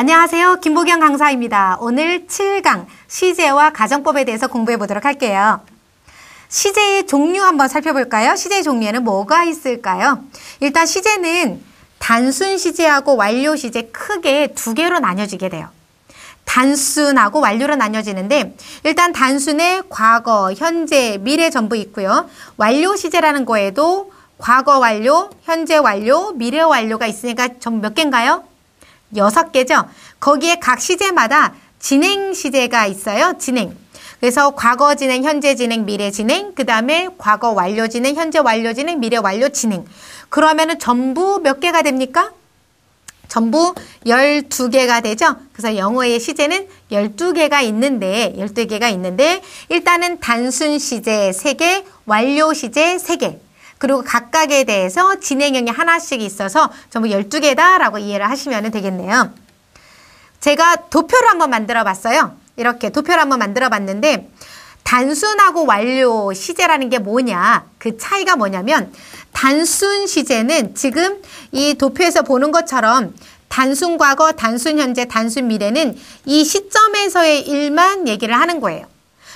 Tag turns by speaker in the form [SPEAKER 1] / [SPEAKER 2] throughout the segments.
[SPEAKER 1] 안녕하세요. 김보경 강사입니다. 오늘 7강 시제와 가정법에 대해서 공부해 보도록 할게요. 시제의 종류 한번 살펴볼까요? 시제의 종류에는 뭐가 있을까요? 일단 시제는 단순 시제하고 완료 시제 크게 두 개로 나뉘어지게 돼요. 단순하고 완료로 나뉘어지는데 일단 단순에 과거, 현재, 미래 전부 있고요. 완료 시제라는 거에도 과거 완료, 현재 완료, 미래 완료가 있으니까 전 몇 개인가요? 여섯 개죠. 거기에 각 시제마다 진행 시제가 있어요. 진행. 그래서 과거 진행, 현재 진행, 미래 진행, 그 다음에 과거 완료 진행, 현재 완료 진행, 미래 완료 진행. 그러면은 전부 몇 개가 됩니까? 전부 12개가 되죠. 그래서 영어의 시제는 12개가 있는데 12개가 있는데 일단은 단순 시제 3개, 완료 시제 3개. 그리고 각각에 대해서 진행형이 하나씩 있어서 전부 열두 개다라고 이해를 하시면 되겠네요. 제가 도표를 한번 만들어 봤어요. 이렇게 도표를 한번 만들어 봤는데 단순하고 완료 시제라는 게 뭐냐 그 차이가 뭐냐면 단순 시제는 지금 이 도표에서 보는 것처럼 단순 과거, 단순 현재, 단순 미래는 이 시점에서의 일만 얘기를 하는 거예요.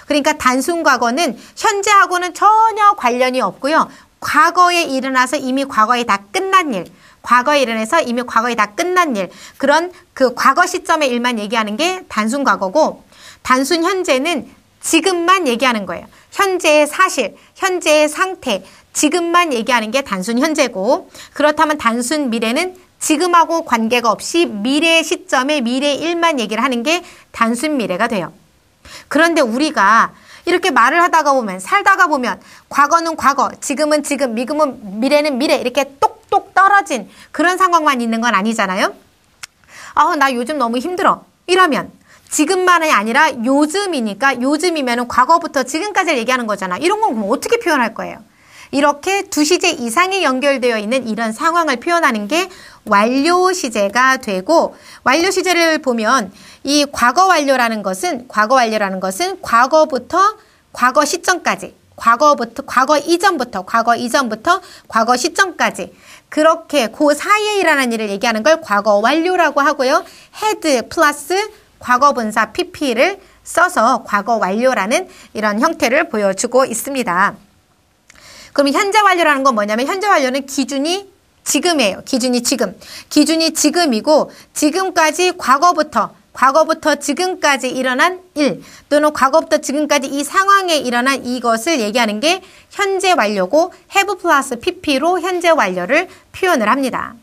[SPEAKER 1] 그러니까 단순 과거는 현재하고는 전혀 관련이 없고요. 과거에 일어나서 이미 과거에 다 끝난 일 과거에 일어나서 이미 과거에 다 끝난 일 그런 그 과거 시점의 일만 얘기하는 게 단순 과거고 단순 현재는 지금만 얘기하는 거예요. 현재의 사실, 현재의 상태, 지금만 얘기하는 게 단순 현재고 그렇다면 단순 미래는 지금하고 관계가 없이 미래 시점의 미래 일만 얘기를 하는 게 단순 미래가 돼요. 그런데 우리가 이렇게 말을 하다가 보면 살다가 보면 과거는 과거, 지금은 지금, 미금은 미래는 미래 이렇게 똑똑 떨어진 그런 상황만 있는 건 아니잖아요. 아우 나 요즘 너무 힘들어. 이러면 지금만이 아니라 요즘이니까 요즘이면 과거부터 지금까지 얘기하는 거잖아. 이런 건 그럼 어떻게 표현할 거예요? 이렇게 두 시제 이상이 연결되어 있는 이런 상황을 표현하는 게 완료 시제가 되고 완료 시제를 보면 이 과거 완료라는 것은 과거 완료라는 것은 과거부터 과거 시점까지 과거부터 과거 이전부터 과거 이전부터 과거 시점까지 그렇게 그 사이에 일어난 일을 얘기하는 걸 과거 완료라고 하고요. 헤드 플러스 과거 분사 pp를 써서 과거 완료라는 이런 형태를 보여주고 있습니다. 그럼 현재 완료라는 건 뭐냐면 현재 완료는 기준이 지금이에요. 기준이 지금. 기준이 지금이고 지금까지 과거부터 과거부터 지금까지 일어난 일 또는 과거부터 지금까지 이 상황에 일어난 이것을 얘기하는 게 현재 완료고 have 플러스 pp로 현재 완료를 표현을 합니다.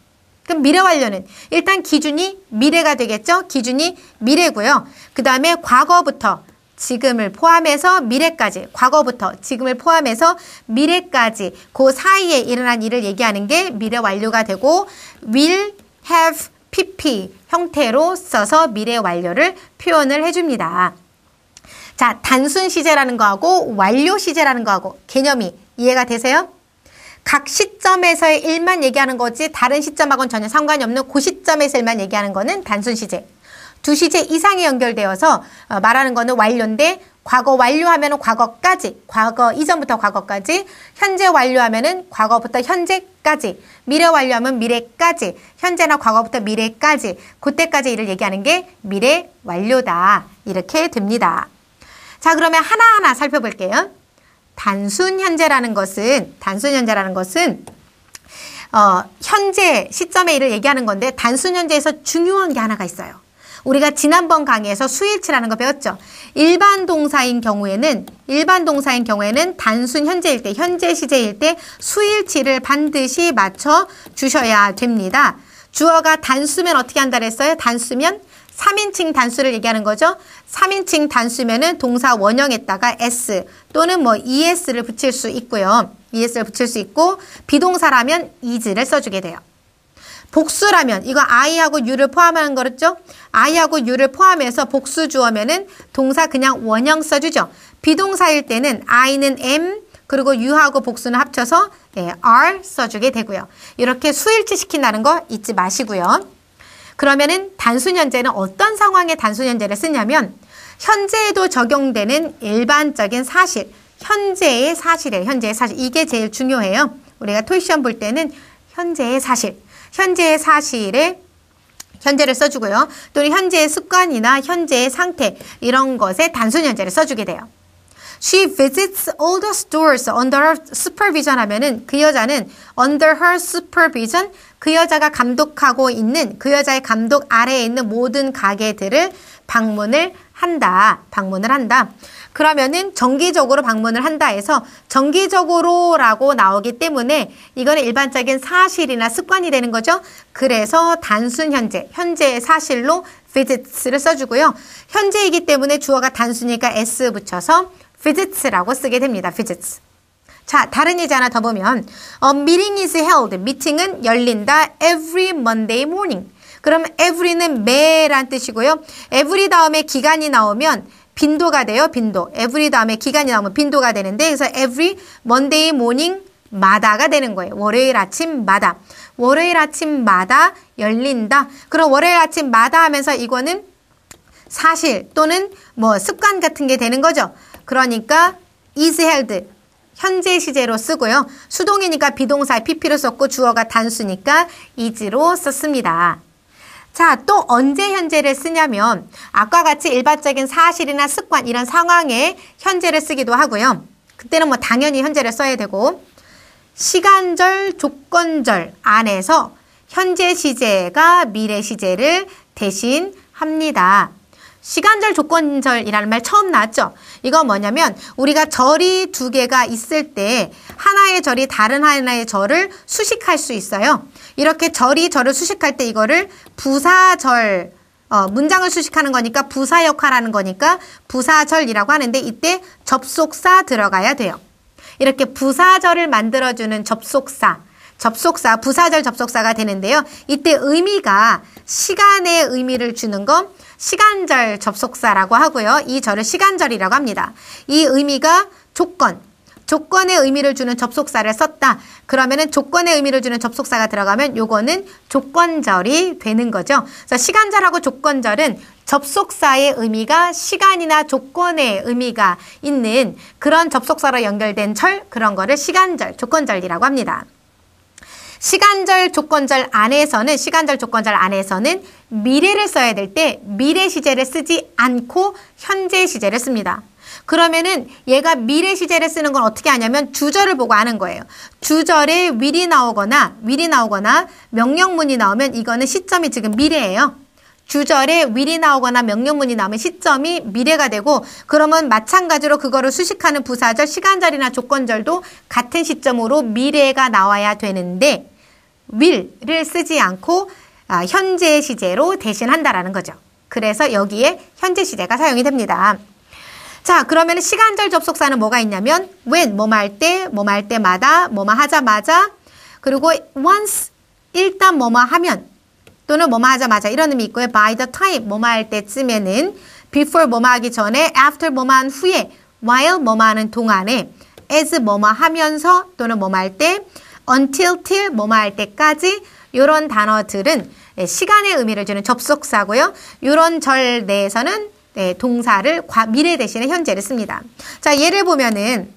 [SPEAKER 1] 그럼 미래 완료는 일단 기준이 미래가 되겠죠? 기준이 미래고요. 그 다음에 과거부터 지금을 포함해서 미래까지, 과거부터 지금을 포함해서 미래까지 그 사이에 일어난 일을 얘기하는 게 미래 완료가 되고 will have PP 형태로 써서 미래 완료를 표현을 해줍니다. 자, 단순 시제라는 거하고 완료 시제라는 거하고 개념이 이해가 되세요? 각 시점에서의 일만 얘기하는 거지 다른 시점하고는 전혀 상관이 없는 그 시점에서 일만 얘기하는 거는 단순 시제. 두 시제 이상이 연결되어서 어, 말하는 거는 완료인데 과거 완료하면 과거까지, 과거 이전부터 과거까지, 현재 완료하면 과거부터 현재까지, 미래 완료하면 미래까지, 현재나 과거부터 미래까지, 그때까지 일을 얘기하는 게 미래 완료다. 이렇게 됩니다. 자, 그러면 하나하나 살펴볼게요. 단순 현재라는 것은, 단순 현재라는 것은 어, 현재 시점에 일을 얘기하는 건데 단순 현재에서 중요한 게 하나가 있어요. 우리가 지난번 강의에서 수일치라는 거 배웠죠. 일반 동사인 경우에는 일반 동사인 경우에는 단순 현재일 때, 현재 시제일 때 수일치를 반드시 맞춰 주셔야 됩니다. 주어가 단수면 어떻게 한다 그랬어요? 단수면 3인칭 단수를 얘기하는 거죠. 3인칭 단수면은 동사 원형에다가 s 또는 뭐 es를 붙일 수 있고요. es를 붙일 수 있고 비동사라면 is를 써주게 돼요. 복수라면 이거 I하고 U를 포함하는 거였죠 I하고 U를 포함해서 복수 주어면은 동사 그냥 원형 써주죠. 비동사일 때는 I는 M 그리고 U하고 복수는 합쳐서 네, R 써주게 되고요. 이렇게 수일치 시킨다는 거 잊지 마시고요. 그러면은 단순현재는 어떤 상황에 단순현재를 쓰냐면 현재에도 적용되는 일반적인 사실, 현재의 사실이에요. 현재의 사실. 이게 제일 중요해요. 우리가 토익 시험 볼 때는 현재의 사실. 현재의 사실에 현재를 써주고요. 또 현재의 습관이나 현재의 상태 이런 것에 단순 현재를 써주게 돼요. She visits all the stores under her supervision 하면은 그 여자는 under her supervision 그 여자가 감독하고 있는 그 여자의 감독 아래에 있는 모든 가게들을 방문을 한다. 방문을 한다. 그러면은 정기적으로 방문을 한다 해서 정기적으로라고 나오기 때문에 이거는 일반적인 사실이나 습관이 되는 거죠. 그래서 단순 현재, 현재의 사실로 visits를 써주고요. 현재이기 때문에 주어가 단순이니까 s 붙여서 visits라고 쓰게 됩니다. visits. 자, 다른 예제 하나 더 보면 어, meeting is held. 미팅은 열린다 every Monday morning. 그럼 every는 매란 뜻이고요. every 다음에 기간이 나오면 빈도가 돼요. 빈도. every 다음에 기간이 나오면 빈도가 되는데 그래서 every Monday morning 마다가 되는 거예요. 월요일 아침마다. 월요일 아침마다 열린다. 그럼 월요일 아침마다 하면서 이거는 사실 또는 뭐 습관 같은 게 되는 거죠. 그러니까 is held 현재 시제로 쓰고요. 수동이니까 비동사 에 pp로 썼고 주어가 단수니까 is로 썼습니다. 자, 또 언제 현재를 쓰냐면 아까 같이 일반적인 사실이나 습관 이런 상황에 현재를 쓰기도 하고요. 그때는 뭐 당연히 현재를 써야 되고 시간절, 조건절 안에서 현재 시제가 미래 시제를 대신 합니다. 시간절, 조건절이라는 말 처음 나왔죠? 이거 뭐냐면 우리가 절이 두 개가 있을 때 하나의 절이 다른 하나의 절을 수식할 수 있어요. 이렇게 절이 절을 수식할 때 이거를 부사절 어, 문장을 수식하는 거니까 부사 역할하는 거니까 부사절이라고 하는데 이때 접속사 들어가야 돼요. 이렇게 부사절을 만들어주는 접속사, 접속사, 부사절 접속사가 되는데요. 이때 의미가 시간의 의미를 주는 건 시간절 접속사라고 하고요. 이 절을 시간절이라고 합니다. 이 의미가 조건, 조건의 의미를 주는 접속사를 썼다. 그러면은 조건의 의미를 주는 접속사가 들어가면 요거는 조건절이 되는 거죠. 그래서 시간절하고 조건절은 접속사의 의미가 시간이나 조건의 의미가 있는 그런 접속사로 연결된 절 그런 거를 시간절, 조건절이라고 합니다. 시간절 조건절 안에서는 시간절 조건절 안에서는 미래를 써야 될 때 미래 시제를 쓰지 않고 현재 시제를 씁니다. 그러면은 얘가 미래 시제를 쓰는 건 어떻게 하냐면 주절을 보고 아는 거예요. 주절에 윌이 나오거나 윌이 나오거나 명령문이 나오면 이거는 시점이 지금 미래예요. 주절에 윌이 나오거나 명령문이 나오면 시점이 미래가 되고 그러면 마찬가지로 그거를 수식하는 부사절, 시간절이나 조건절도 같은 시점으로 미래가 나와야 되는데 will을 쓰지 않고 아, 현재 시제로 대신한다라는 거죠. 그래서 여기에 현재 시제가 사용이 됩니다. 자, 그러면 시간절 접속사는 뭐가 있냐면 when, 뭐 말 때, 뭐 말 때마다, 뭐뭐 하자마자, 그리고 once, 일단 뭐뭐 하면, 또는 뭐뭐 하자마자 이런 의미 있고요. by the time, 뭐뭐 할 때쯤에는 before 뭐뭐 하기 전에, after 뭐뭐 한 후에, while 뭐뭐 하는 동안에, as 뭐뭐 하면서 또는 뭐뭐 할 때, until, till 뭐뭐 할 때까지 이런 단어들은 예, 시간의 의미를 주는 접속사고요. 이런 절 내에서는 네, 동사를 과, 미래 대신에 현재를 씁니다. 자, 예를 보면은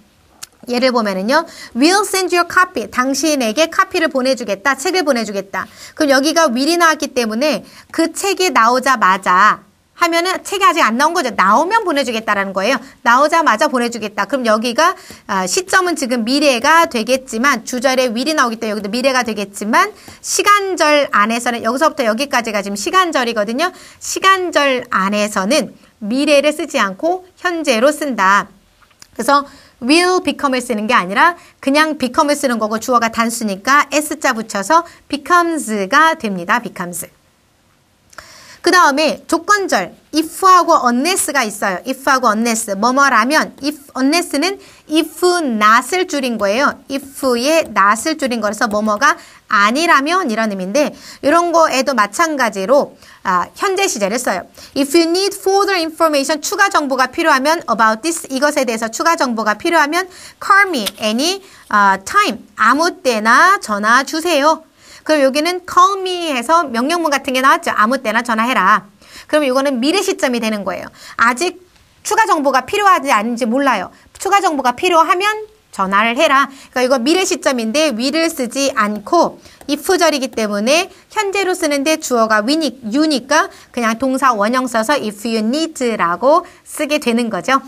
[SPEAKER 1] 예를 보면은요. will send you a copy. 당신에게 카피를 보내주겠다. 책을 보내주겠다. 그럼 여기가 will이 나왔기 때문에 그 책이 나오자마자 하면은 책이 아직 안 나온 거죠. 나오면 보내주겠다라는 거예요. 나오자마자 보내주겠다. 그럼 여기가 아, 시점은 지금 미래가 되겠지만 주절에 위리 나오기 때문에 여기도 미래가 되겠지만 시간절 안에서는 여기서부터 여기까지가 지금 시간절이거든요. 시간절 안에서는 미래를 쓰지 않고 현재로 쓴다. 그래서 will become을 쓰는 게 아니라 그냥 become을 쓰는 거고 주어가 단수니까 s자 붙여서 becomes가 됩니다. becomes. 그 다음에 조건절 if하고 unless가 있어요. if하고 unless 뭐뭐라면 if, unless는 if not을 줄인 거예요. if의 not을 줄인 거라서 뭐뭐가 아니라면 이런 의미인데 이런 거에도 마찬가지로 아, 현재 시제를 써요. If you need further information, 추가 정보가 필요하면 about this, 이것에 대해서 추가 정보가 필요하면 call me any uh, time, 아무 때나 전화 주세요. 그럼 여기는 call me 해서 명령문 같은 게 나왔죠. 아무 때나 전화해라. 그럼 이거는 미래 시점이 되는 거예요. 아직 추가 정보가 필요하지 않은지 몰라요. 추가 정보가 필요하면 전화를 해라. 그러니까 이거 미래 시점인데 위를 쓰지 않고 if절이기 때문에 현재로 쓰는데 주어가 위니, you니까 그냥 동사 원형 써서 if you need라고 쓰게 되는 거죠.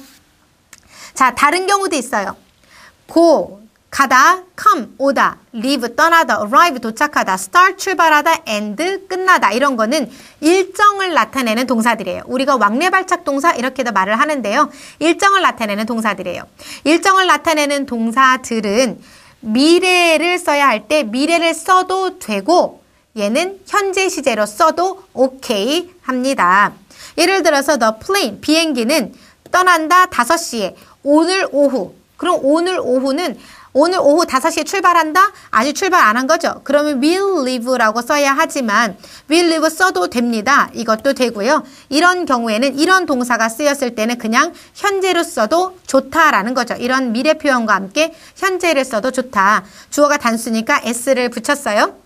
[SPEAKER 1] 자, 다른 경우도 있어요. 고, 가다, come, 오다, leave, 떠나다, arrive, 도착하다, start, 출발하다, end, 끝나다. 이런 거는 일정을 나타내는 동사들이에요. 우리가 왕래발착 동사 이렇게도 말을 하는데요. 일정을 나타내는 동사들이에요. 일정을 나타내는 동사들은 미래를 써야 할 때 미래를 써도 되고 얘는 현재 시제로 써도 오케이 합니다. 예를 들어서 the plane, 비행기는 떠난다 5시에 오늘 오후. 그럼 오늘 오후는 오늘 오후 5시에 출발한다? 아직 출발 안 한 거죠? 그러면 will leave라고 써야 하지만 will leave 써도 됩니다. 이것도 되고요. 이런 경우에는 이런 동사가 쓰였을 때는 그냥 현재로 써도 좋다라는 거죠. 이런 미래 표현과 함께 현재를 써도 좋다. 주어가 단수니까 s를 붙였어요.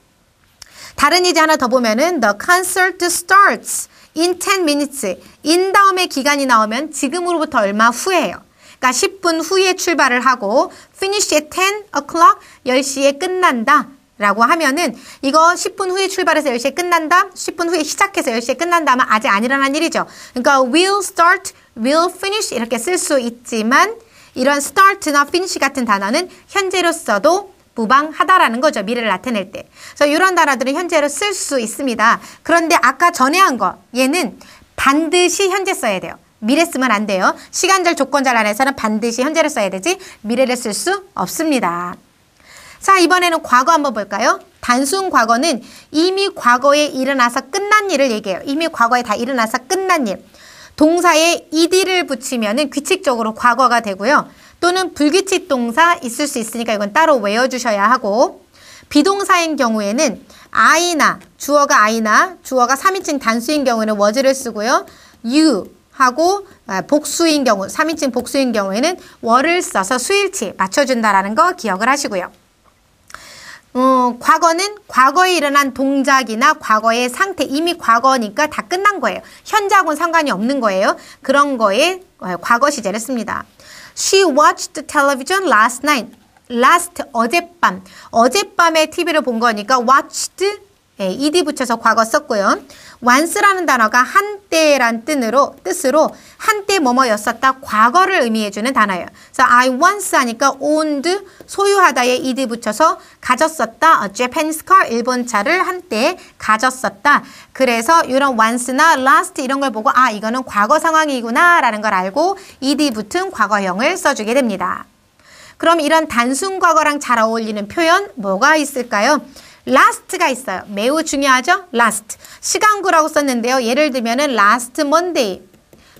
[SPEAKER 1] 다른 이제 하나 더 보면은 the concert starts in 10 minutes. in 다음에 기간이 나오면 지금으로부터 얼마 후예요. 그러니까 10분 후에 출발을 하고 finish at 10 o'clock 10시에 끝난다. 라고 하면은 이거 10분 후에 출발해서 10시에 끝난다. 10분 후에 시작해서 10시에 끝난다 하면 아직 안 일어난 일이죠. 그러니까 will start, will finish 이렇게 쓸 수 있지만 이런 start나 finish 같은 단어는 현재로써도 무방하다라는 거죠. 미래를 나타낼 때. 그래서 이런 단어들은 현재로 쓸 수 있습니다. 그런데 아까 전에 한 거, 얘는 반드시 현재 써야 돼요. 미래 쓰면 안 돼요. 시간절 조건절 안에서는 반드시 현재를 써야 되지 미래를 쓸 수 없습니다. 자, 이번에는 과거 한번 볼까요? 단순 과거는 이미 과거에 일어나서 끝난 일을 얘기해요. 이미 과거에 다 일어나서 끝난 일. 동사에 ed를 붙이면은 규칙적으로 과거가 되고요. 또는 불규칙 동사 있을 수 있으니까 이건 따로 외워주셔야 하고 비동사인 경우에는 I나 주어가 I나 주어가 3인칭 단수인 경우에는 워즈를 쓰고요. you, 하고 아, 복수인 경우 3인칭 복수인 경우에는 월을 써서 수일치 맞춰준다라는 거 기억을 하시고요. 어, 과거는 과거에 일어난 동작이나 과거의 상태 이미 과거니까 다 끝난 거예요. 현재하고는 상관이 없는 거예요. 그런 거에 어, 과거 시제를 씁니다. She watched television last night. last 어젯밤 어젯밤에 TV를 본 거니까 watched 예, ed 붙여서 과거 썼고요. once라는 단어가 한때란 뜻으로, 뜻으로 한때 뭐뭐였었다 과거를 의미해주는 단어예요. 그래서 I once 하니까 owned 소유하다에 ed 붙여서 가졌었다. A 어, Japanese car 일본 차를 한때 가졌었다. 그래서 이런 once나 last 이런 걸 보고 아 이거는 과거 상황이구나 라는 걸 알고 ed 붙은 과거형을 써주게 됩니다. 그럼 이런 단순 과거랑 잘 어울리는 표현 뭐가 있을까요? last가 있어요. 매우 중요하죠? last. 시간구라고 썼는데요. 예를 들면은 last Monday.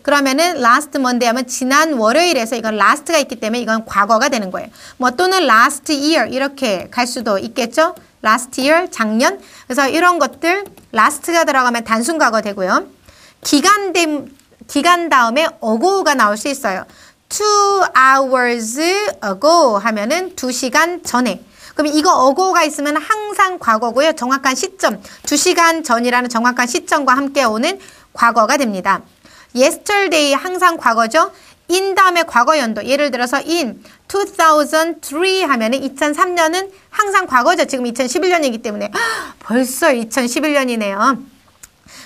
[SPEAKER 1] 그러면은 last Monday 하면 지난 월요일에서 이건 last가 있기 때문에 이건 과거가 되는 거예요. 뭐 또는 last year 이렇게 갈 수도 있겠죠? last year 작년. 그래서 이런 것들 last가 들어가면 단순 과거 되고요. 기간 됨 기간 다음에 어고가 나올 수 있어요. two hours ago 하면은 두시간 전에 그럼 이거 어고가 있으면 항상 과거고요. 정확한 시점, 두시간 전이라는 정확한 시점과 함께 오는 과거가 됩니다. yesterday 항상 과거죠. in 다음에 과거 연도. 예를 들어서 in 2003 하면은 2003년은 항상 과거죠. 지금 2011년이기 때문에 벌써 2011년이네요.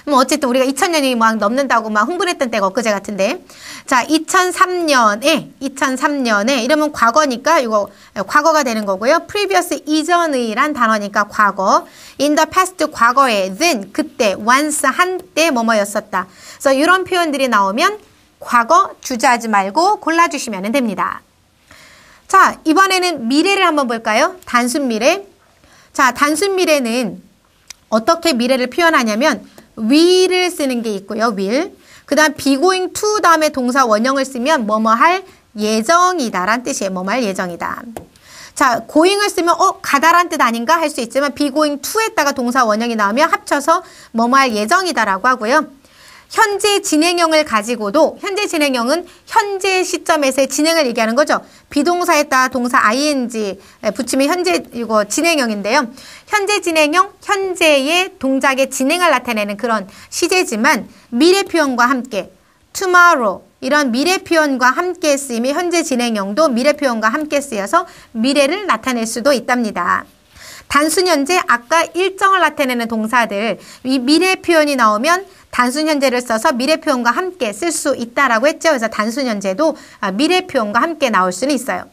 [SPEAKER 1] 뭐 어쨌든 우리가 2000년이 막 넘는다고 막 흥분했던 때가 엊그제 같은데 자 2003년에 2003년에 이러면 과거니까 이거 예, 과거가 되는 거고요 previous 이전의란 단어니까 과거 in the past 과거에 then 그때 once 한때 뭐뭐였었다 그래서 이런 표현들이 나오면 과거 주저하지 말고 골라주시면 됩니다 자 이번에는 미래를 한번 볼까요 단순 미래 자 단순 미래는 어떻게 미래를 표현하냐면 will을 쓰는 게 있고요. will. 그 다음 be going to 다음에 동사 원형을 쓰면 뭐뭐 할 예정이다 란 뜻이에요. 뭐뭐 할 예정이다. 자, going을 쓰면 어 가다란 뜻 아닌가 할 수 있지만 be going to에다가 동사 원형이 나오면 합쳐서 뭐뭐 할 예정이다라고 하고요. 현재 진행형을 가지고도 현재 진행형은 현재 시점에서의 진행을 얘기하는 거죠. 비동사에 따라 동사 ing 붙이면 현재 이거 진행형인데요. 현재 진행형, 현재의 동작의 진행을 나타내는 그런 시제지만 미래 표현과 함께 tomorrow 이런 미래 표현과 함께 쓰이며 현재 진행형도 미래 표현과 함께 쓰여서 미래를 나타낼 수도 있답니다. 단순 현재 아까 일정을 나타내는 동사들 이 미래 표현이 나오면 단순 현재를 써서 미래 표현과 함께 쓸 수 있다라고 했죠. 그래서 단순 현재도 아, 미래 표현과 함께 나올 수는 있어요.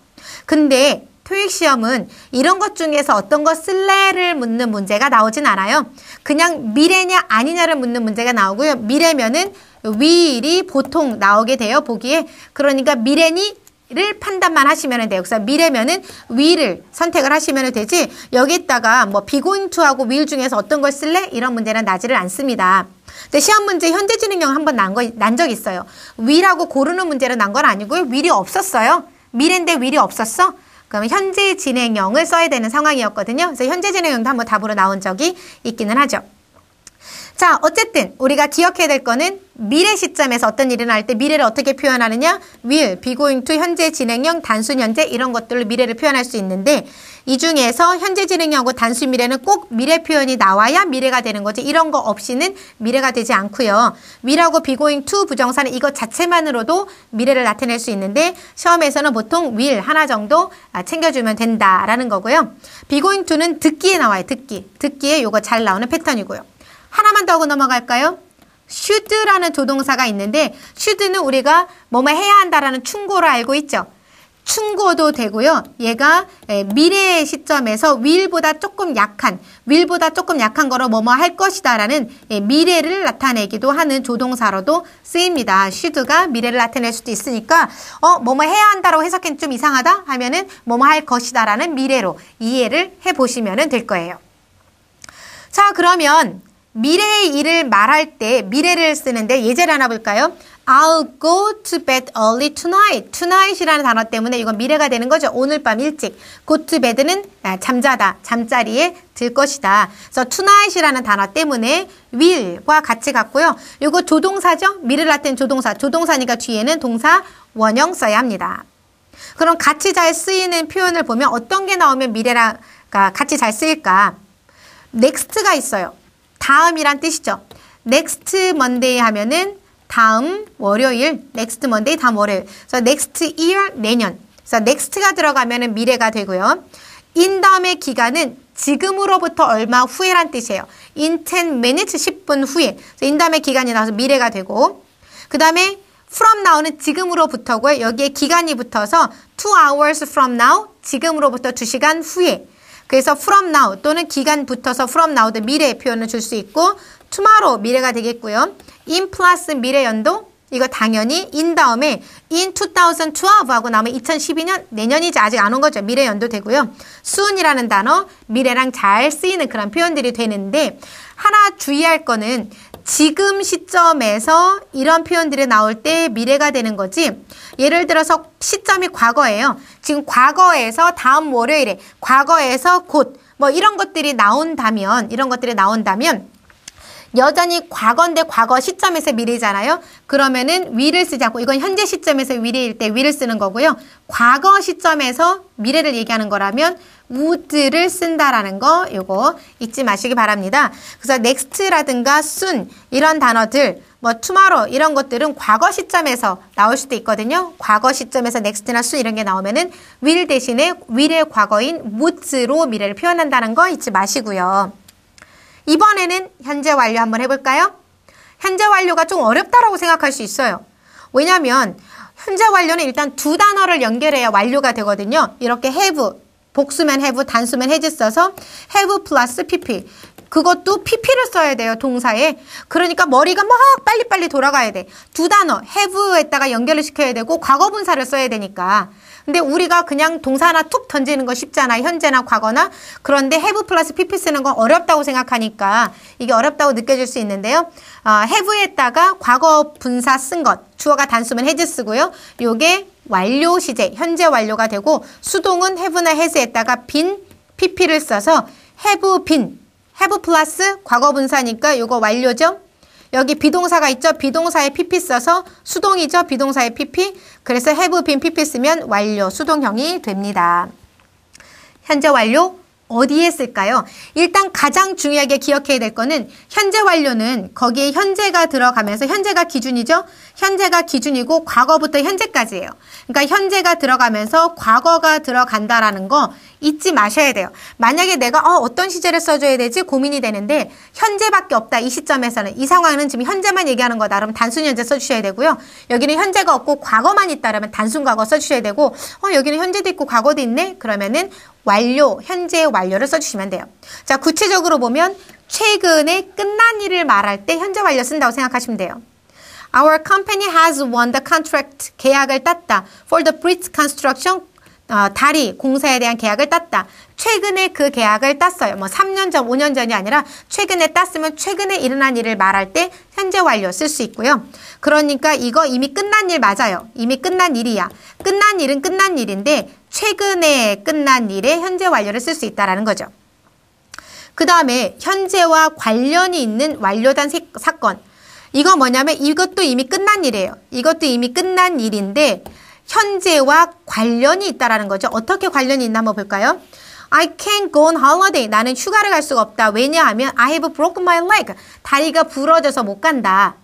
[SPEAKER 1] 근데 토익 시험은 이런 것 중에서 어떤 거 쓸래를 묻는 문제가 나오진 않아요. 그냥 미래냐 아니냐를 묻는 문제가 나오고요. 미래면은 will이 보통 나오게 돼요. 보기에. 그러니까 미래니 를 판단만 하시면 돼요. 그래서 미래면은 위를 선택을 하시면 되지 여기다가 뭐 비곤투하고 윌 중에서 어떤 걸 쓸래? 이런 문제는 나지를 않습니다. 근데 시험 문제 현재진행형 한번 난 거 난 적 있어요. 위라고 고르는 문제로 난 건 아니고요. 위이 없었어요. 미래인데 위이 없었어? 그러면 현재 진행형을 써야 되는 상황이었거든요. 그래서 현재 진행형도 한번 답으로 나온 적이 있기는 하죠. 자, 어쨌든 우리가 기억해야 될 거는 미래 시점에서 어떤 일이 일어날 때 미래를 어떻게 표현하느냐? will, be going to, 현재 진행형, 단순 현재 이런 것들로 미래를 표현할 수 있는데 이 중에서 현재 진행형하고 단순 미래는 꼭 미래 표현이 나와야 미래가 되는 거지 이런 거 없이는 미래가 되지 않고요. will하고 be going to 부정사는 이것 자체만으로도 미래를 나타낼 수 있는데 시험에서는 보통 will 하나 정도 아, 챙겨주면 된다라는 거고요. be going to는 듣기에 나와요. 듣기. 듣기에 요거 잘 나오는 패턴이고요. 하나만 더 하고 넘어갈까요? should라는 조동사가 있는데 should는 우리가 뭐뭐 해야 한다라는 충고로 알고 있죠. 충고도 되고요. 얘가 미래의 시점에서 will보다 조금 약한, will보다 조금 약한 거로 뭐뭐 할 것이다라는 미래를 나타내기도 하는 조동사로도 쓰입니다. should가 미래를 나타낼 수도 있으니까 어 뭐뭐 해야 한다라고 해석하기 좀 이상하다 하면은 뭐뭐 할 것이다라는 미래로 이해를 해보시면 될 거예요. 자 그러면 미래의 일을 말할 때 미래를 쓰는데 예제를 하나 볼까요? I'll go to bed early tonight. Tonight이라는 단어 때문에 이건 미래가 되는 거죠. 오늘 밤 일찍. Go to bed는 아, 잠자다, 잠자리에 들 것이다. 그래서 tonight이라는 단어 때문에 will과 같이 갔고요. 이거 조동사죠? 미래를 할때 조동사. 조동사니까 뒤에는 동사 원형 써야 합니다. 그럼 같이 잘 쓰이는 표현을 보면 어떤 게 나오면 미래랑 같이 잘 쓰일까? next가 있어요. 다음이란 뜻이죠. next Monday 하면은 다음 월요일, next Monday 다음 월요일. 그래서 next year 내년. 그래서 next가 들어가면은 미래가 되고요. in 다음의 기간은 지금으로부터 얼마 후에란 뜻이에요. in 10 minutes 10분 후에. 그래 in 다음의 기간이 나와서 미래가 되고 그다음에 from now는 지금으로부터고요. 여기에 기간이 붙어서 2 hours from now 지금으로부터 2시간 후에 그래서 from now 또는 기간 붙어서 from now 도 미래의 표현을 줄 수 있고 tomorrow 미래가 되겠고요. in plus 미래 연도 이거 당연히 in 다음에 in 2012하고 나면 2012년 내년이지 아직 안 온 거죠. 미래 연도 되고요. soon이라는 단어 미래랑 잘 쓰이는 그런 표현들이 되는데 하나 주의할 거는 지금 시점에서 이런 표현들이 나올 때 미래가 되는 거지. 예를 들어서 시점이 과거예요. 지금 과거에서 다음 월요일에 과거에서 곧 뭐 이런 것들이 나온다면 이런 것들이 나온다면 여전히 과거인데 과거 시점에서 미래잖아요. 그러면은 위를 쓰지 않고 이건 현재 시점에서 위래일 때 위를 쓰는 거고요. 과거 시점에서 미래를 얘기하는 거라면 would를 쓴다라는 거이거 잊지 마시기 바랍니다. 그래서 next라든가 soon 이런 단어들 뭐 tomorrow 이런 것들은 과거 시점에서 나올 수도 있거든요. 과거 시점에서 next나 soon 이런 게 나오면은 will 대신에 will의 과거인 would로 미래를 표현한다는 거 잊지 마시고요. 이번에는 현재 완료 한번 해볼까요? 현재 완료가 좀 어렵다라고 생각할 수 있어요. 왜냐하면 현재 완료는 일단 두 단어를 연결해야 완료가 되거든요. 이렇게 have, 복수면 have, 단수면 has 써서 have 플러스 pp. 그것도 pp를 써야 돼요, 동사에. 그러니까 머리가 막 빨리빨리 돌아가야 돼. 두 단어, have에다가 연결을 시켜야 되고, 과거분사를 써야 되니까. 근데 우리가 그냥 동사 하나 툭 던지는 거 쉽잖아. 현재나 과거나. 그런데 have 플러스 pp 쓰는 건 어렵다고 생각하니까 이게 어렵다고 느껴질 수 있는데요. 아, have에다가 과거 분사 쓴 것. 주어가 단수면 has 쓰고요. 요게 완료 시제, 현재 완료가 되고 수동은 have나 has에다가 빈 pp를 써서 have 빈, have 플러스 과거 분사니까 이거 완료죠? 여기 비동사가 있죠? 비동사에 pp 써서 수동이죠? 비동사에 pp. 그래서 have 빈 pp 쓰면 완료, 수동형이 됩니다. 현재 완료, 어디에 쓸까요? 일단 가장 중요하게 기억해야 될 거는 현재 완료는 거기에 현재가 들어가면서 현재가 기준이죠? 현재가 기준이고 과거부터 현재까지예요. 그러니까 현재가 들어가면서 과거가 들어간다라는 거 잊지 마셔야 돼요. 만약에 내가 어, 어떤 시제를 써줘야 되지 고민이 되는데 현재밖에 없다. 이 시점에서는 이 상황은 지금 현재만 얘기하는 거다. 그러면 단순 현재 써주셔야 되고요. 여기는 현재가 없고 과거만 있다라면 단순 과거 써주셔야 되고 어, 여기는 현재도 있고 과거도 있네. 그러면은 완료, 현재의 완료를 써주시면 돼요. 자, 구체적으로 보면 최근에 끝난 일을 말할 때 현재 완료 쓴다고 생각하시면 돼요. Our company has won the contract. 계약을 땄다. For the bridge construction 어, 다리 공사에 대한 계약을 땄다. 최근에 그 계약을 땄어요. 뭐 3년 전, 5년 전이 아니라 최근에 땄으면 최근에 일어난 일을 말할 때 현재 완료 쓸 수 있고요. 그러니까 이거 이미 끝난 일 맞아요. 이미 끝난 일이야. 끝난 일은 끝난 일인데 최근에 끝난 일에 현재 완료를 쓸 수 있다라는 거죠. 그 다음에 현재와 관련이 있는 완료된 사건. 이거 뭐냐면 이것도 이미 끝난 일이에요. 이것도 이미 끝난 일인데 현재와 관련이 있다라는 거죠. 어떻게 관련이 있나 한번 볼까요? I can't go on holiday. 나는 휴가를 갈 수가 없다. 왜냐하면 I have broken my leg. 다리가 부러져서 못 간다.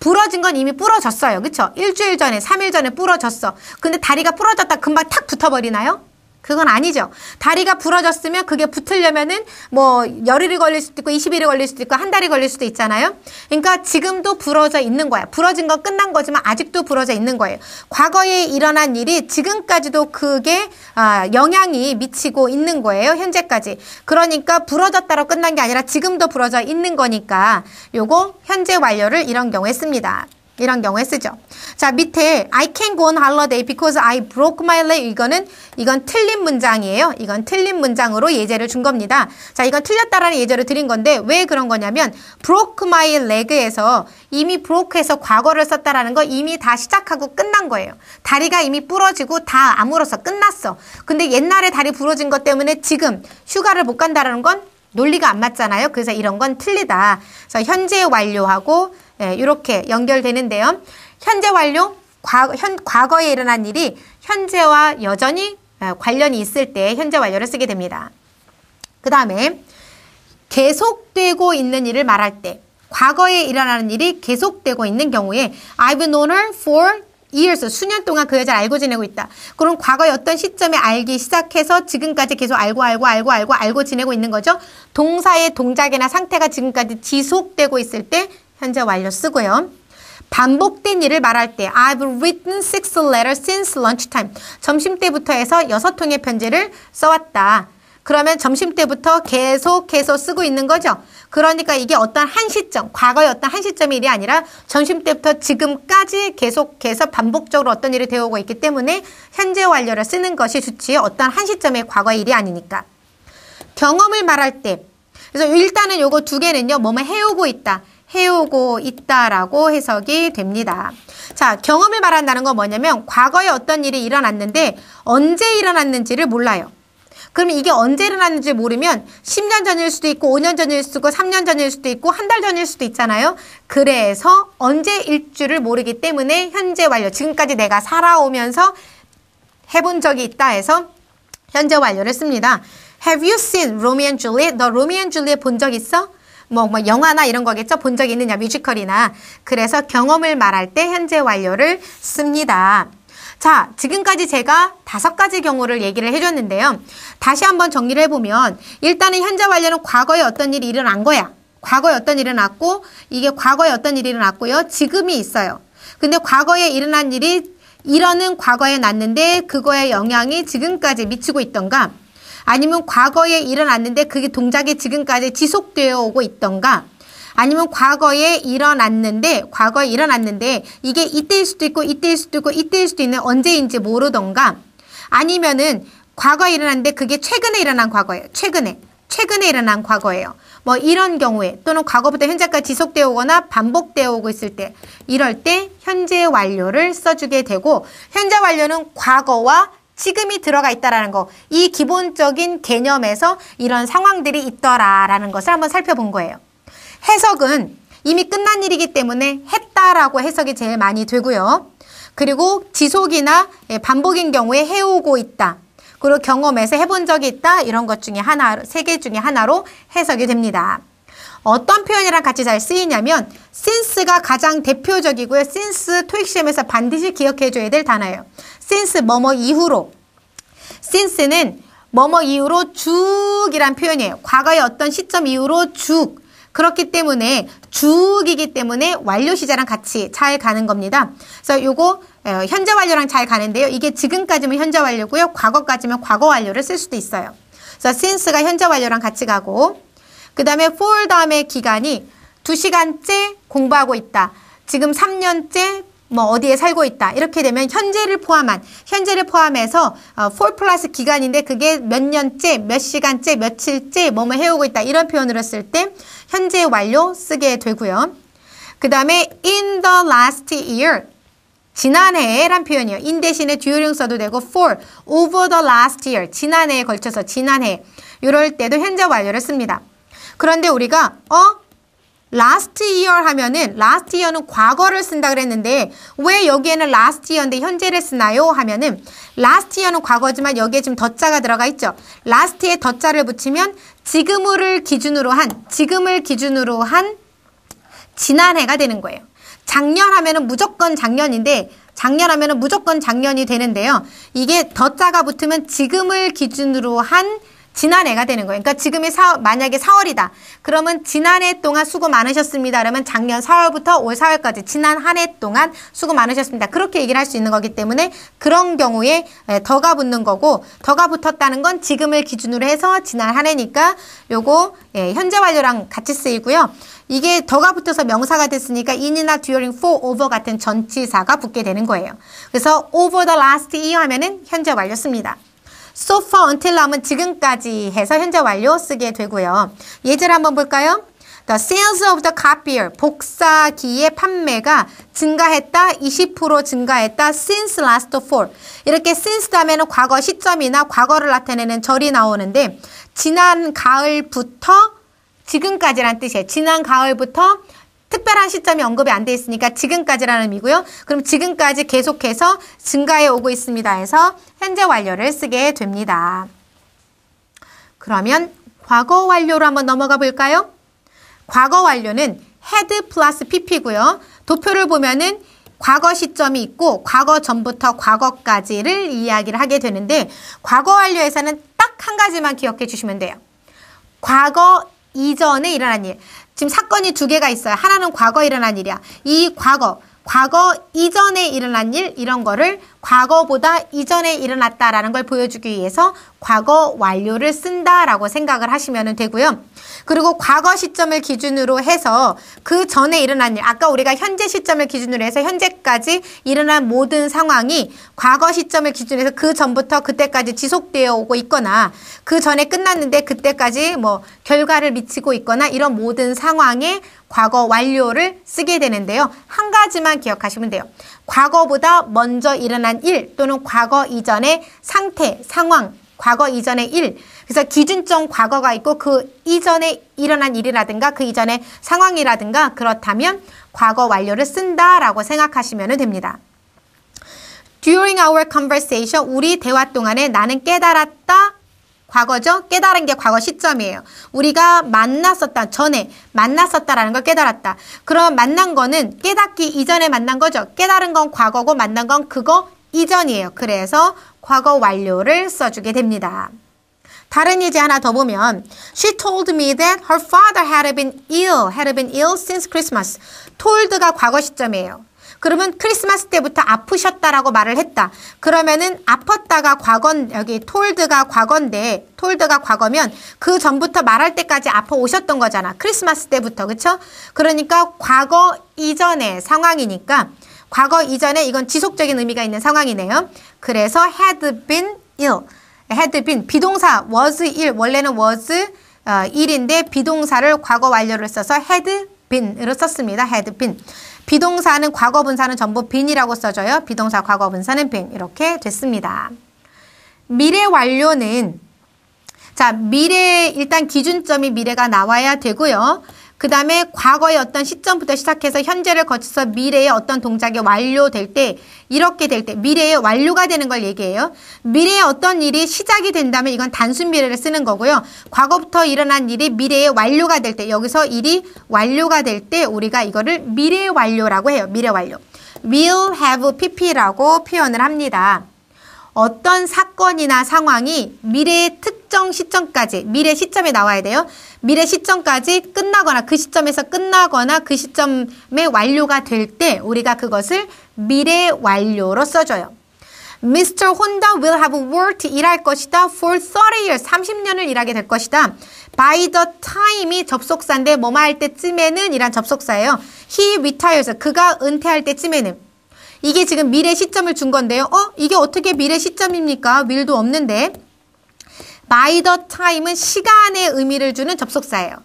[SPEAKER 1] 부러진 건 이미 부러졌어요. 그렇죠 일주일 전에, 삼일 전에 부러졌어. 근데 다리가 부러졌다 금방 탁 붙어버리나요? 그건 아니죠. 다리가 부러졌으면 그게 붙으려면은 뭐 열흘이 걸릴 수도 있고 20일이 걸릴 수도 있고 한 달이 걸릴 수도 있잖아요. 그러니까 지금도 부러져 있는 거야. 부러진 건 끝난 거지만 아직도 부러져 있는 거예요. 과거에 일어난 일이 지금까지도 그게 아, 영향이 미치고 있는 거예요. 현재까지. 그러니까 부러졌다로 끝난 게 아니라 지금도 부러져 있는 거니까 요거 현재 완료를 이런 경우에 씁니다. 이런 경우에 쓰죠. 자, 밑에 I can't go on holiday because I broke my leg. 이거는 이건 틀린 문장이에요. 이건 틀린 문장으로 예제를 준 겁니다. 자, 이건 틀렸다라는 예제를 드린 건데 왜 그런 거냐면 broke my leg에서 이미 broke에서 과거를 썼다라는 거 이미 다 시작하고 끝난 거예요. 다리가 이미 부러지고 다 암으로써 끝났어. 근데 옛날에 다리 부러진 것 때문에 지금 휴가를 못 간다라는 건 논리가 안 맞잖아요. 그래서 이런 건 틀리다. 그래서 현재 완료하고 예, 이렇게 연결되는데요. 현재 완료, 과거, 현, 과거에 일어난 일이 현재와 여전히 예, 관련이 있을 때 현재 완료를 쓰게 됩니다. 그 다음에 계속되고 있는 일을 말할 때 과거에 일어나는 일이 계속되고 있는 경우에 I've known her for years, 수년 동안 그 여자를 알고 지내고 있다. 그럼 과거의 어떤 시점에 알기 시작해서 지금까지 계속 알고 알고 알고 알고 알고 지내고 있는 거죠. 동사의 동작이나 상태가 지금까지 지속되고 있을 때 현재 완료 쓰고요. 반복된 일을 말할 때 I've written six letters since lunchtime. 점심때부터 해서 여섯 통의 편지를 써왔다. 그러면 점심때부터 계속해서 쓰고 있는 거죠. 그러니까 이게 어떤 한 시점, 과거의 어떤 한 시점의 일이 아니라 점심때부터 지금까지 계속해서 반복적으로 어떤 일이 되어고 있기 때문에 현재 완료를 쓰는 것이 좋지 어떤 한 시점의 과거의 일이 아니니까. 경험을 말할 때 그래서 일단은 요거 두 개는요. 뭐뭐 해오고 있다. 해오고 있다라고 해석이 됩니다. 자, 경험을 말한다는 건 뭐냐면 과거에 어떤 일이 일어났는데 언제 일어났는지를 몰라요. 그럼 이게 언제 일어났는지 모르면 10년 전일 수도 있고 5년 전일 수도 있고 3년 전일 수도 있고 한 달 전일 수도 있잖아요. 그래서 언제일 줄을 모르기 때문에 현재 완료. 지금까지 내가 살아오면서 해본 적이 있다 해서 현재 완료를 씁니다. Have you seen Romeo and Juliet? 너 Romeo and Juliet 본 적 있어? 뭐, 뭐 영화나 이런 거겠죠. 본적이 있느냐, 뮤지컬이나. 그래서 경험을 말할 때 현재 완료를 씁니다. 자, 지금까지 제가 다섯 가지 경우를 얘기를 해줬는데요. 다시 한번 정리를 해보면 일단은 현재 완료는 과거에 어떤 일이 일어난 거야. 과거에 어떤 일이 일어났고 이게 과거에 어떤 일이 일어났고요. 지금이 있어요. 근데 과거에 일어난 일이 이러는 과거에 났는데 그거의 영향이 지금까지 미치고 있던가 아니면 과거에 일어났는데 그게 동작이 지금까지 지속되어 오고 있던가 아니면 과거에 일어났는데 과거에 일어났는데 이게 이때일 수도 있고 이때일 수도 있고 이때일 수도 있는 언제인지 모르던가 아니면은 과거에 일어났는데 그게 최근에 일어난 과거예요. 최근에 최근에 일어난 과거예요. 뭐 이런 경우에 또는 과거부터 현재까지 지속되어 오거나 반복되어 오고 있을 때 이럴 때 현재 완료를 써주게 되고 현재 완료는 과거와 지금이 들어가 있다라는 거, 이 기본적인 개념에서 이런 상황들이 있더라라는 것을 한번 살펴본 거예요. 해석은 이미 끝난 일이기 때문에 했다라고 해석이 제일 많이 되고요. 그리고 지속이나 예, 반복인 경우에 해오고 있다. 그리고 경험에서 해본 적이 있다. 이런 것 중에 하나, 세 개 중에 하나로 해석이 됩니다. 어떤 표현이랑 같이 잘 쓰이냐면 since가 가장 대표적이고요. since 토익 시험에서 반드시 기억해줘야 될 단어예요. since 뭐뭐 이후로 since는 뭐뭐 이후로 쭉이란 표현이에요. 과거의 어떤 시점 이후로 쭉 그렇기 때문에 주이기 때문에 완료 시제랑 같이 잘 가는 겁니다. 그래서 요거 어, 현재 완료랑 잘 가는데요. 이게 지금까지면 현재 완료고요. 과거까지면 과거 완료를 쓸 수도 있어요. 그래서 since가 현재 완료랑 같이 가고 그 다음에 for 다음에 기간이 두시간째 공부하고 있다. 지금 삼년째 뭐 어디에 살고 있다. 이렇게 되면 현재를 포함한 현재를 포함해서 어, for 플러스 기간인데 그게 몇 년째, 몇 시간째, 며칠째 뭐뭐 해오고 있다. 이런 표현으로 쓸 때 현재 완료 쓰게 되고요. 그 다음에 in the last year 지난해란 표현이에요. in 대신에 주요령 써도 되고 for, over the last year 지난해에 걸쳐서 지난해 이럴 때도 현재 완료를 씁니다. 그런데 우리가 어? last year 하면은 last year는 과거를 쓴다 그랬는데 왜 여기에는 last year인데 현재를 쓰나요? 하면은 last year는 과거지만 여기에 지금 덧자가 들어가 있죠. last에 덧자를 붙이면 지금을 기준으로 한 지금을 기준으로 한 지난해가 되는 거예요. 작년 하면은 무조건 작년인데 작년 하면은 무조건 작년이 되는데요. 이게 덧자가 붙으면 지금을 기준으로 한 지난해가 되는 거예요. 그러니까 지금이 4월, 만약에 4월이다. 그러면 지난해 동안 수고 많으셨습니다. 그러면 작년 4월부터 올 4월까지 지난 한 해 동안 수고 많으셨습니다. 그렇게 얘기를 할 수 있는 거기 때문에 그런 경우에 예, 더가 붙는 거고 더가 붙었다는 건 지금을 기준으로 해서 지난 한 해니까 요거 예, 현재 완료랑 같이 쓰이고요. 이게 더가 붙어서 명사가 됐으니까 in이나 during, for, over 같은 전치사가 붙게 되는 거예요. 그래서 over the last year 하면은 현재 완료씁니다. so far until 하면 지금까지 해서 현재 완료 쓰게 되고요. 예제를 한번 볼까요? The sales of the copier, 복사기의 판매가 증가했다, 20% 증가했다, since last fall. 이렇게 since 다음에는 과거 시점이나 과거를 나타내는 절이 나오는데, 지난 가을부터 지금까지란 뜻이에요. 지난 가을부터 특별한 시점이 언급이 안 돼 있으니까 지금까지라는 의미고요. 그럼 지금까지 계속해서 증가해 오고 있습니다 해서 현재 완료를 쓰게 됩니다. 그러면 과거 완료로 한번 넘어가 볼까요? 과거 완료는 head 플러스 pp고요. 도표를 보면은 과거 시점이 있고 과거 전부터 과거까지를 이야기를 하게 되는데 과거 완료에서는 딱 한 가지만 기억해 주시면 돼요. 과거 이전에 일어난 일. 지금 사건이 두 개가 있어요. 하나는 과거 일어난 일이야. 이 과거, 과거 이전에 일어난 일 이런 거를 과거보다 이전에 일어났다라는 걸 보여주기 위해서 과거 완료를 쓴다라고 생각을 하시면 되고요. 그리고 과거 시점을 기준으로 해서 그 전에 일어난 일, 아까 우리가 현재 시점을 기준으로 해서 현재까지 일어난 모든 상황이 과거 시점을 기준해서 그 전부터 그때까지 지속되어 오고 있거나 그 전에 끝났는데 그때까지 뭐 결과를 미치고 있거나 이런 모든 상황에 과거 완료를 쓰게 되는데요. 한 가지만 기억하시면 돼요. 과거보다 먼저 일어난 일 또는 과거 이전의 상태, 상황, 과거 이전의 일. 그래서 기준점 과거가 있고 그 이전에 일어난 일이라든가 그 이전의 상황이라든가 그렇다면 과거 완료를 쓴다라고 생각하시면 됩니다. During our conversation, 우리 대화 동안에 나는 깨달았다 과거죠? 깨달은 게 과거 시점이에요. 우리가 만났었다, 전에 만났었다라는 걸 깨달았다. 그럼 만난 거는 깨닫기 이전에 만난 거죠. 깨달은 건 과거고 만난 건 그거 이전이에요. 그래서 과거 완료를 써주게 됩니다. 다른 예제 하나 더 보면 She told me that her father had been ill, had been ill since Christmas. told가 과거 시점이에요. 그러면 크리스마스 때부터 아프셨다라고 말을 했다. 그러면은 아팠다가 과건 여기 톨드가 과건데 톨드가 과거면 그 전부터 말할 때까지 아파 오셨던 거잖아. 크리스마스 때부터 그렇죠? 그러니까 과거 이전의 상황이니까 과거 이전에 이건 지속적인 의미가 있는 상황이네요. 그래서 had been ill. had been 비동사 was ill 원래는 was 어, 1인데 비동사를 과거 완료를 써서 had been으로 썼습니다. had been. 비동사는 과거 분사는 전부 빈이라고 써져요. 비동사 과거 분사는 빈 이렇게 됐습니다. 미래 완료는 자 미래 일단 기준점이 미래가 나와야 되고요. 그 다음에 과거의 어떤 시점부터 시작해서 현재를 거쳐서 미래의 어떤 동작이 완료될 때 이렇게 될 때 미래의 완료가 되는 걸 얘기해요. 미래의 어떤 일이 시작이 된다면 이건 단순 미래를 쓰는 거고요. 과거부터 일어난 일이 미래의 완료가 될 때 여기서 일이 완료가 될 때 우리가 이거를 미래 의 완료라고 해요. 미래 완료. will have pp라고 표현을 합니다. 어떤 사건이나 상황이 미래의 특정 시점까지, 미래 시점에 나와야 돼요. 미래 시점까지 끝나거나 그 시점에서 끝나거나 그 시점에 완료가 될 때 우리가 그것을 미래 완료로 써줘요. Mr. Honda will have worked 일할 것이다 for 30 years 30년을 일하게 될 것이다. By the time이 접속사인데 뭐뭐 할 때쯤에는 이란 접속사예요. He retires 그가 은퇴할 때쯤에는 이게 지금 미래 시점을 준 건데요. 어? 이게 어떻게 미래 시점입니까? w 도 없는데. by the time은 시간의 의미를 주는 접속사예요.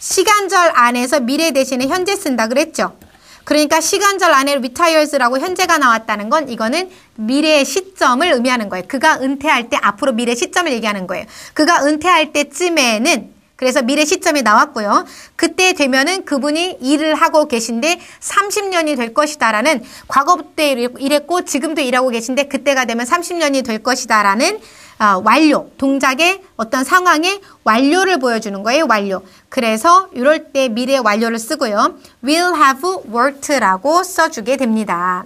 [SPEAKER 1] 시간절 안에서 미래 대신에 현재 쓴다 그랬죠. 그러니까 시간절 안에 retires라고 현재가 나왔다는 건 이거는 미래의 시점을 의미하는 거예요. 그가 은퇴할 때 앞으로 미래 시점을 얘기하는 거예요. 그가 은퇴할 때쯤에는 그래서 미래 시점에 나왔고요. 그때 되면은 그분이 일을 하고 계신데 30년이 될 것이다라는 과거 때 일했고 지금도 일하고 계신데 그때가 되면 30년이 될 것이다라는 어, 완료, 동작의 어떤 상황의 완료를 보여주는 거예요. 완료. 그래서 이럴 때 미래 완료를 쓰고요. will have worked라고 써주게 됩니다.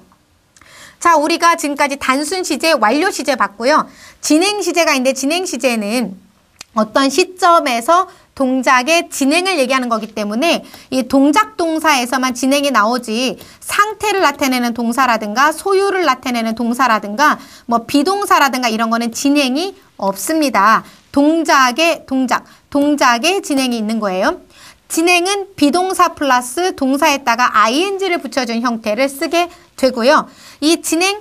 [SPEAKER 1] 자, 우리가 지금까지 단순 시제, 완료 시제 봤고요. 진행 시제가 있는데 진행 시제는 어떤 시점에서 동작의 진행을 얘기하는 거기 때문에 이 동작 동사에서만 진행이 나오지 상태를 나타내는 동사라든가 소유를 나타내는 동사라든가 뭐 비동사라든가 이런 거는 진행이 없습니다. 동작의 동작, 동작의 진행이 있는 거예요. 진행은 비동사 플러스 동사에다가 ing를 붙여준 형태를 쓰게 되고요. 이 진행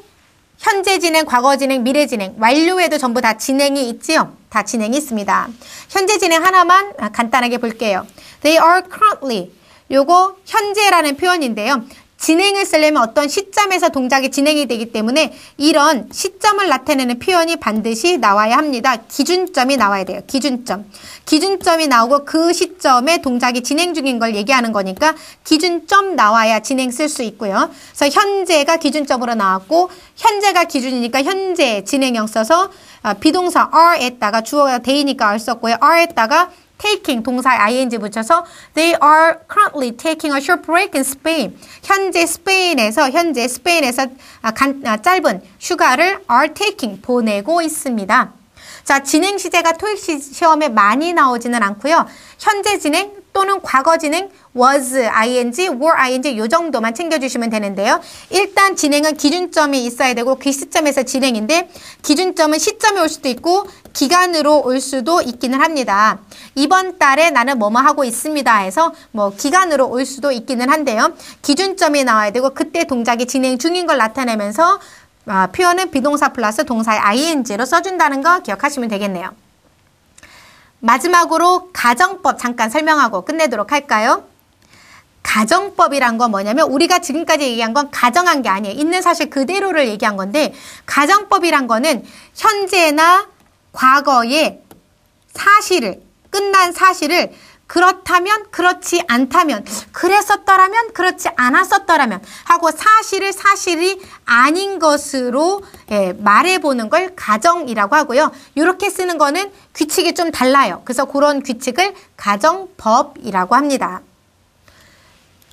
[SPEAKER 1] 현재 진행, 과거 진행, 미래 진행, 완료에도 전부 다 진행이 있지요. 다 진행이 있습니다. 현재 진행 하나만 아, 간단하게 볼게요. They are currently. 요거 현재라는 표현인데요. 진행을 쓰려면 어떤 시점에서 동작이 진행이 되기 때문에 이런 시점을 나타내는 표현이 반드시 나와야 합니다. 기준점이 나와야 돼요. 기준점. 기준점이 나오고 그 시점에 동작이 진행 중인 걸 얘기하는 거니까 기준점 나와야 진행 쓸 수 있고요. 그래서 현재가 기준점으로 나왔고 현재가 기준이니까 현재 진행형 써서 어, 비동사 are에다가 주어가 대이니까 알 r 썼고요. are에다가 taking 동사 ing 붙여서 they are currently taking a short break in Spain. 현재 스페인에서 현재 스페인에서 아, 간, 아, 짧은 휴가를 are taking 보내고 있습니다. 자, 진행 시제가 토익 시험에 많이 나오지는 않고요. 현재 진행 또는 과거 진행 was, ing, were, ing 요 정도만 챙겨주시면 되는데요. 일단 진행은 기준점이 있어야 되고 그 시점에서 진행인데 기준점은 시점이 올 수도 있고 기간으로 올 수도 있기는 합니다. 이번 달에 나는 뭐뭐 하고 있습니다 해서 뭐 기간으로 올 수도 있기는 한데요. 기준점이 나와야 되고 그때 동작이 진행 중인 걸 나타내면서 아, 표현은 비동사 플러스 동사의 ing로 써준다는 거 기억하시면 되겠네요. 마지막으로 가정법 잠깐 설명하고 끝내도록 할까요? 가정법이란 건 뭐냐면 우리가 지금까지 얘기한 건 가정한 게 아니에요. 있는 사실 그대로를 얘기한 건데 가정법이란 거는 현재나 과거의 사실을 끝난 사실을 그렇다면 그렇지 않다면 그랬었더라면 그렇지 않았었더라면 하고 사실을 사실이 아닌 것으로 예, 말해보는 걸 가정이라고 하고요. 이렇게 쓰는 거는 규칙이 좀 달라요. 그래서 그런 규칙을 가정법이라고 합니다.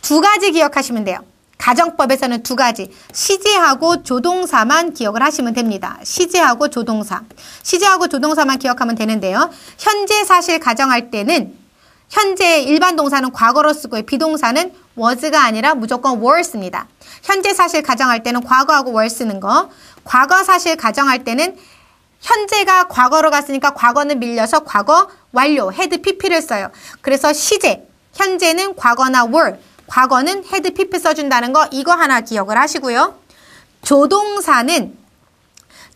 [SPEAKER 1] 두 가지 기억하시면 돼요. 가정법에서는 두 가지 시제하고 조동사만 기억을 하시면 됩니다. 시제하고 조동사. 시제하고 조동사만 기억하면 되는데요. 현재 사실 가정할 때는 현재 일반 동사는 과거로 쓰고 비동사는 was가 아니라 무조건 were 씁니다. 현재 사실 가정할 때는 과거하고 were 쓰는 거. 과거 사실 가정할 때는 현재가 과거로 갔으니까 과거는 밀려서 과거 완료, 헤드 pp를 써요. 그래서 시제, 현재는 과거나 were, 과거는 헤드 pp 써준다는 거 이거 하나 기억을 하시고요. 조동사는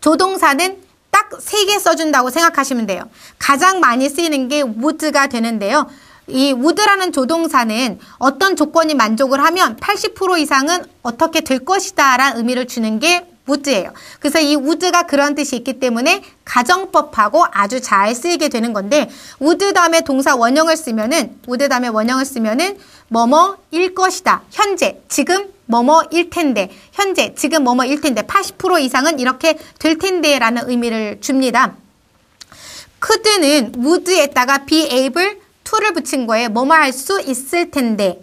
[SPEAKER 1] 조동사는 딱세개 써준다고 생각하시면 돼요. 가장 많이 쓰이는 게 would가 되는데요. 이 would라는 조동사는 어떤 조건이 만족을 하면 80% 이상은 어떻게 될 것이다 라는 의미를 주는 게 would예요. 그래서 이 would가 그런 뜻이 있기 때문에 가정법하고 아주 잘 쓰이게 되는 건데 would 다음에 동사 원형을 쓰면은 would 다음에 원형을 쓰면은 뭐뭐일 것이다. 현재, 지금, 뭐뭐일 텐데 현재 지금 뭐뭐일 텐데 80% 이상은 이렇게 될 텐데 라는 의미를 줍니다. could는 would에다가 be able to를 붙인 거에 뭐뭐 할 수 있을 텐데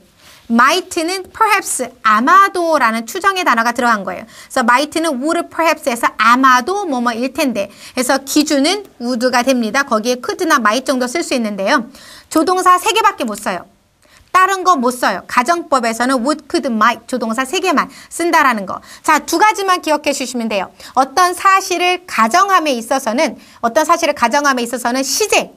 [SPEAKER 1] might는 perhaps 아마도라는 추정의 단어가 들어간 거예요. 그래서 might는 would perhaps에서 아마도 뭐뭐일 텐데. 그래서 기준은 would가 됩니다. 거기에 could나 might 정도 쓸 수 있는데요. 조동사 3개밖에 못 써요. 다른 거 못 써요. 가정법에서는 would, could, might 조동사 세 개만 쓴다라는 거. 자, 두 가지만 기억해 주시면 돼요. 어떤 사실을 가정함에 있어서는 어떤 사실을 가정함에 있어서는 시제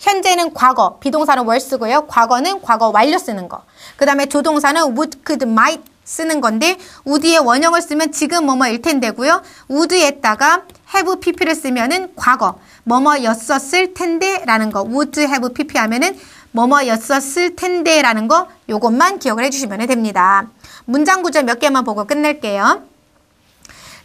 [SPEAKER 1] 현재는 과거, 비동사는 월 쓰고요. 과거는 과거 완료 쓰는 거. 그 다음에 조동사는 would, could, might 쓰는 건데 would의 원형을 쓰면 지금 뭐뭐일 텐데고요. would에다가 have pp를 쓰면은 과거, 뭐뭐였었을 텐데라는 거. would have pp 하면은 뭐뭐였었을 텐데 라는 거 요것만 기억을 해주시면 됩니다. 문장 구절 몇 개만 보고 끝낼게요.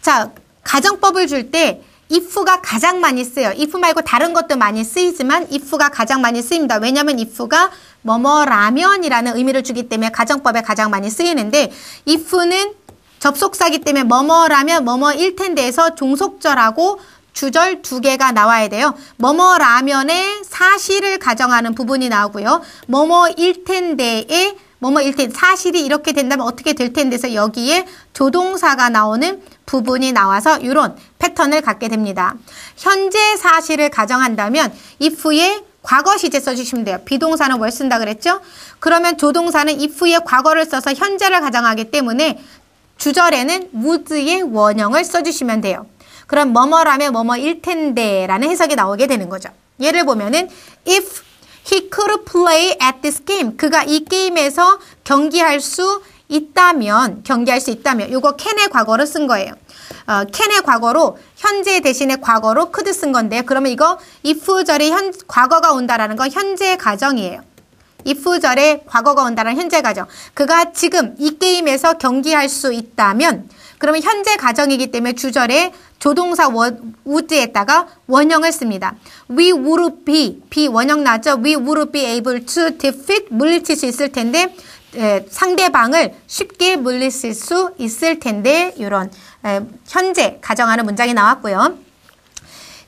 [SPEAKER 1] 자, 가정법을 줄 때 if가 가장 많이 쓰여. if 말고 다른 것도 많이 쓰이지만 if가 가장 많이 쓰입니다. 왜냐하면 if가 뭐뭐라면이라는 의미를 주기 때문에 가정법에 가장 많이 쓰이는데 if는 접속사기 때문에 뭐뭐라면 뭐뭐일 텐데에서 종속절하고 주절 두 개가 나와야 돼요. 뭐뭐 라면의 사실을 가정하는 부분이 나오고요. 뭐뭐일 텐데에 뭐뭐일 텐데 사실이 이렇게 된다면 어떻게 될 텐데서 여기에 조동사가 나오는 부분이 나와서 이런 패턴을 갖게 됩니다. 현재 사실을 가정한다면 if에 과거 시제 써주시면 돼요. 비동사는 뭘 쓴다 그랬죠? 그러면 조동사는 if에 과거를 써서 현재를 가정하기 때문에 주절에는 would의 원형을 써주시면 돼요. 그럼 뭐뭐라면 뭐뭐일 텐데 라는 해석이 나오게 되는 거죠. 예를 보면은 if he could play at this game 그가 이 게임에서 경기할 수 있다면 경기할 수 있다면 요거 캔의 과거를 쓴 거예요. 어, 캔의 과거로 현재 대신에 과거로 could 쓴 건데 그러면 이거 if 절에 현, 과거가 온다라는 건 현재 가정이에요. if 절에 과거가 온다는 현재 가정. 그가 지금 이 게임에서 경기할 수 있다면 그러면 현재 가정이기 때문에 주절에 조동사 원, would에다가 원형을 씁니다. We would be, be 원형 나죠? We would be able to defeat, 물리칠 수 있을 텐데 에, 상대방을 쉽게 물리칠 수 있을 텐데 이런 에, 현재 가정하는 문장이 나왔고요.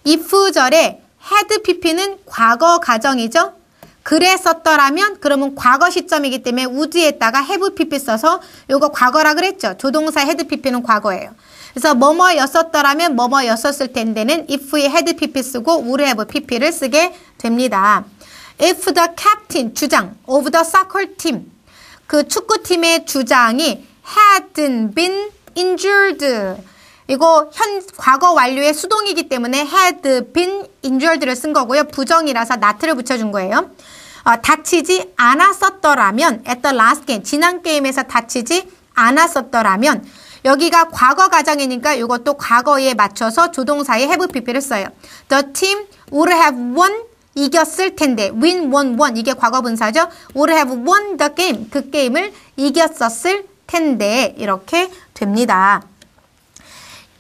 [SPEAKER 1] if 절에 had pp는 과거 가정이죠. 그랬었더라면 그러면 과거 시점이기 때문에 우드에다가 해브 피피 써서 요거 과거라 그랬죠. 조동사 헤드 피피는 과거예요. 그래서 뭐뭐였었더라면 뭐뭐였었을 텐데는 if의 had pp 쓰고 would have pp를 쓰게 됩니다. if the captain 주장 of the soccer team 그 축구팀의 주장이 hadn't been injured 이거 현 과거 완료의 수동이기 때문에 had been injured를 쓴 거고요. 부정이라서 not를 붙여준 거예요. 어, 다치지 않았었더라면 at the last game, 지난 게임에서 다치지 않았었더라면 여기가 과거 과정이니까 이것도 과거에 맞춰서 조동사의 have pp를 써요. The team would have won 이겼을 텐데 win, won, won 이게 과거 분사죠. would have won the game 그 게임을 이겼었을 텐데 이렇게 됩니다.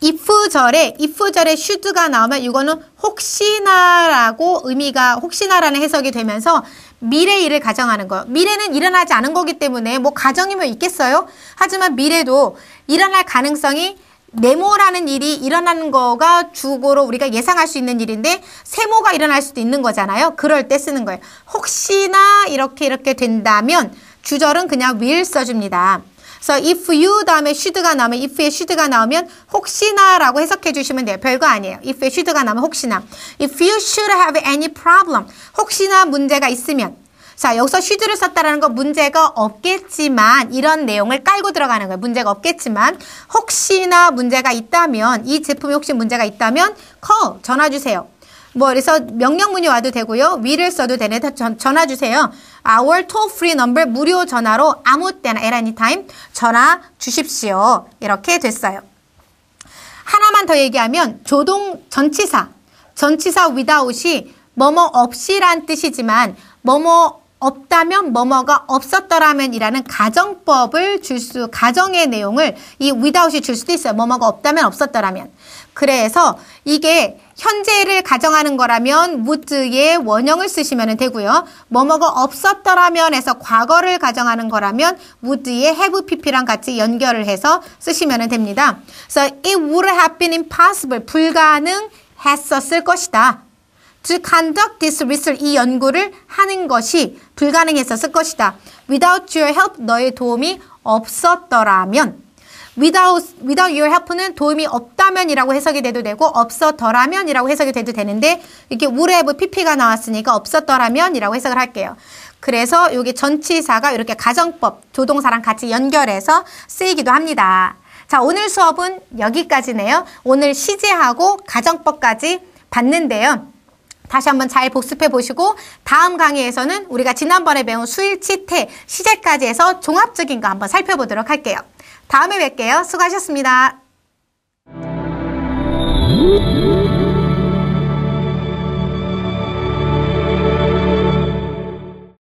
[SPEAKER 1] 입후절에 입후절에 슈드가 나오면 이거는 혹시나라고 의미가 혹시나라는 해석이 되면서 미래 일을 가정하는 거예요. 미래는 일어나지 않은 거기 때문에 뭐 가정이면 뭐 있겠어요? 하지만 미래도 일어날 가능성이 네모라는 일이 일어나는 거가 주고로 우리가 예상할 수 있는 일인데 세모가 일어날 수도 있는 거잖아요. 그럴 때 쓰는 거예요. 혹시나 이렇게 이렇게 된다면 주절은 그냥 will 써줍니다. 그래서 if you 다음에 should가 나오면 if에 should가 나오면 혹시나라고 해석해 주시면 돼요. 별거 아니에요. if에 should가 나오면 혹시나. If you should have any problem. 혹시나 문제가 있으면 자, 여기서 should를 썼다라는 건 문제가 없겠지만 이런 내용을 깔고 들어가는 거예요. 문제가 없겠지만 혹시나 문제가 있다면 이 제품이 혹시 문제가 있다면 call 전화 주세요. 뭐 그래서 명령문이 와도 되고요. 위를 써도 되네. 전화 주세요. our toll free number 무료 전화로 아무 때나 at any time 전화 주십시오. 이렇게 됐어요. 하나만 더 얘기하면 조동 전치사, 전치사 without이 뭐뭐 없이란 뜻이지만 뭐뭐 없다면 뭐뭐가 없었더라면 이라는 가정법을 줄 수, 가정의 내용을 이 without이 줄 수도 있어요. 뭐뭐가 없다면 없었더라면. 그래서 이게 현재를 가정하는 거라면 would의 원형을 쓰시면 되고요. 뭐뭐가 없었더라면 해서 과거를 가정하는 거라면 would의 have pp랑 같이 연결을 해서 쓰시면 됩니다. So it would have been impossible, 불가능했었을 것이다. To conduct this research, 이 연구를 하는 것이 불가능했었을 것이다. Without your help, 너의 도움이 없었더라면 without, without your help는 도움이 없다면이라고 해석이 돼도 되고 없었더라면이라고 해석이 돼도 되는데 이렇게 would have pp가 나왔으니까 없었더라면이라고 해석을 할게요. 그래서 여기 전치사가 이렇게 가정법, 조동사랑 같이 연결해서 쓰이기도 합니다. 자, 오늘 수업은 여기까지네요. 오늘 시제하고 가정법까지 봤는데요. 다시 한번 잘 복습해 보시고 다음 강의에서는 우리가 지난번에 배운 수일치태 시제까지 해서 종합적인 거 한번 살펴보도록 할게요. 다음에 뵐게요. 수고하셨습니다.